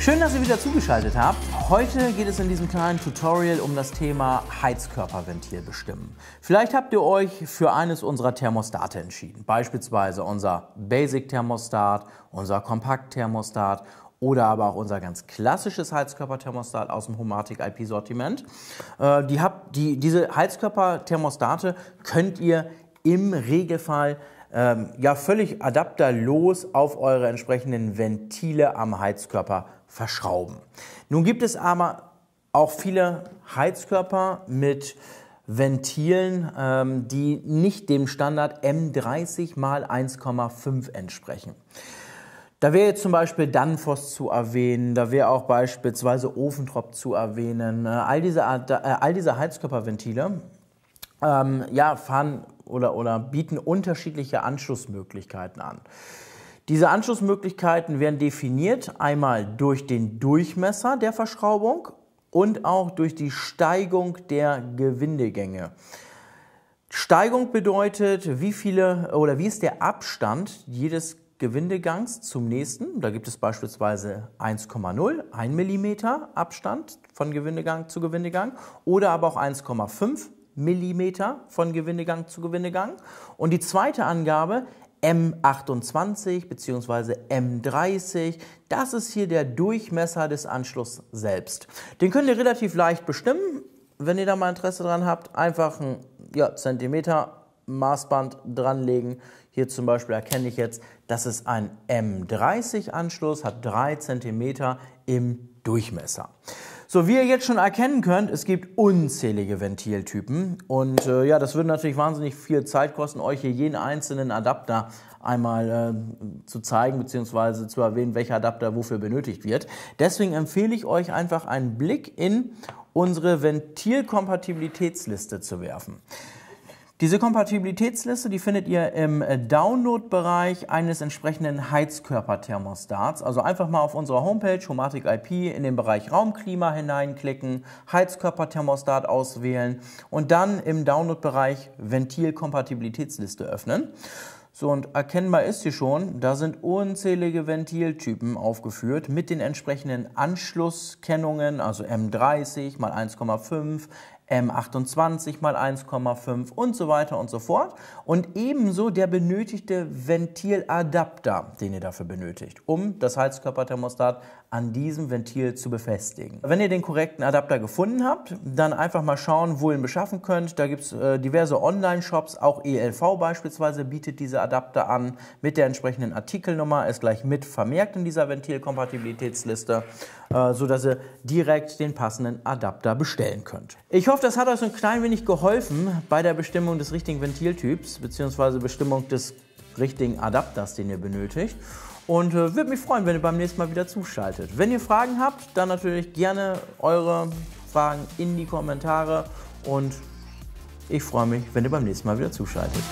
Schön, dass ihr wieder zugeschaltet habt. Heute geht es in diesem kleinen Tutorial um das Thema Heizkörperventil bestimmen. Vielleicht habt ihr euch für eines unserer Thermostate entschieden, beispielsweise unser Basic-Thermostat, unser Kompakt-Thermostat oder aber auch unser ganz klassisches Heizkörperthermostat aus dem Homatic IP Sortiment. Äh, die habt, die, diese Heizkörperthermostate könnt ihr im Regelfall ähm, ja völlig adapterlos auf eure entsprechenden Ventile am Heizkörper verschrauben. Nun gibt es aber auch viele Heizkörper mit Ventilen, ähm, die nicht dem Standard M30 mal 1,5 entsprechen. Da wäre jetzt zum Beispiel Danfoss zu erwähnen, da wäre auch beispielsweise Ofentrop zu erwähnen. Äh, all, diese, äh, all diese Heizkörperventile ähm, ja, fahren oder, oder bieten unterschiedliche Anschlussmöglichkeiten an. Diese Anschlussmöglichkeiten werden definiert einmal durch den Durchmesser der Verschraubung und auch durch die Steigung der Gewindegänge. Steigung bedeutet, wie viele oder wie ist der Abstand jedes Gewindegangs zum nächsten. Da gibt es beispielsweise 1,0, 1 mm Abstand von Gewindegang zu Gewindegang oder aber auch 1,5 mm von Gewindegang zu Gewindegang. Und die zweite Angabe M28 bzw. M30. Das ist hier der Durchmesser des Anschlusses selbst. Den könnt ihr relativ leicht bestimmen. Wenn ihr da mal Interesse dran habt, einfach ein ja, Zentimeter Maßband dranlegen. Hier zum Beispiel erkenne ich jetzt, das ist ein M30-Anschluss, hat 3 cm im Durchmesser. So, wie ihr jetzt schon erkennen könnt, es gibt unzählige Ventiltypen. Und äh, ja, das würde natürlich wahnsinnig viel Zeit kosten, euch hier jeden einzelnen Adapter einmal äh, zu zeigen bzw. zu erwähnen, welcher Adapter wofür benötigt wird. Deswegen empfehle ich euch einfach einen Blick in unsere Ventilkompatibilitätsliste zu werfen. Diese Kompatibilitätsliste, die findet ihr im äh, Download-Bereich eines entsprechenden Heizkörperthermostats. Also einfach mal auf unserer Homepage Homatic IP in den Bereich Raumklima hineinklicken, Heizkörperthermostat auswählen und dann im Download-Bereich Ventilkompatibilitätsliste öffnen. So, und erkennbar ist sie schon, da sind unzählige Ventiltypen aufgeführt mit den entsprechenden Anschlusskennungen, also M30 mal 1,5, M28 mal 1,5 und so weiter und so fort. Und ebenso der benötigte Ventiladapter, den ihr dafür benötigt, um das Heizkörperthermostat an diesem Ventil zu befestigen. Wenn ihr den korrekten Adapter gefunden habt, dann einfach mal schauen, wo ihr ihn beschaffen könnt. Da gibt es äh, diverse Online-Shops, auch ELV beispielsweise bietet diese Adapter an mit der entsprechenden Artikelnummer, ist gleich mit vermerkt in dieser Ventilkompatibilitätsliste, äh, sodass ihr direkt den passenden Adapter bestellen könnt. Ich hoffe, hoffe, das hat euch so ein klein wenig geholfen bei der Bestimmung des richtigen Ventiltyps bzw. Bestimmung des richtigen Adapters, den ihr benötigt. Und äh, würde mich freuen, wenn ihr beim nächsten Mal wieder zuschaltet. Wenn ihr Fragen habt, dann natürlich gerne eure Fragen in die Kommentare und ich freue mich, wenn ihr beim nächsten Mal wieder zuschaltet.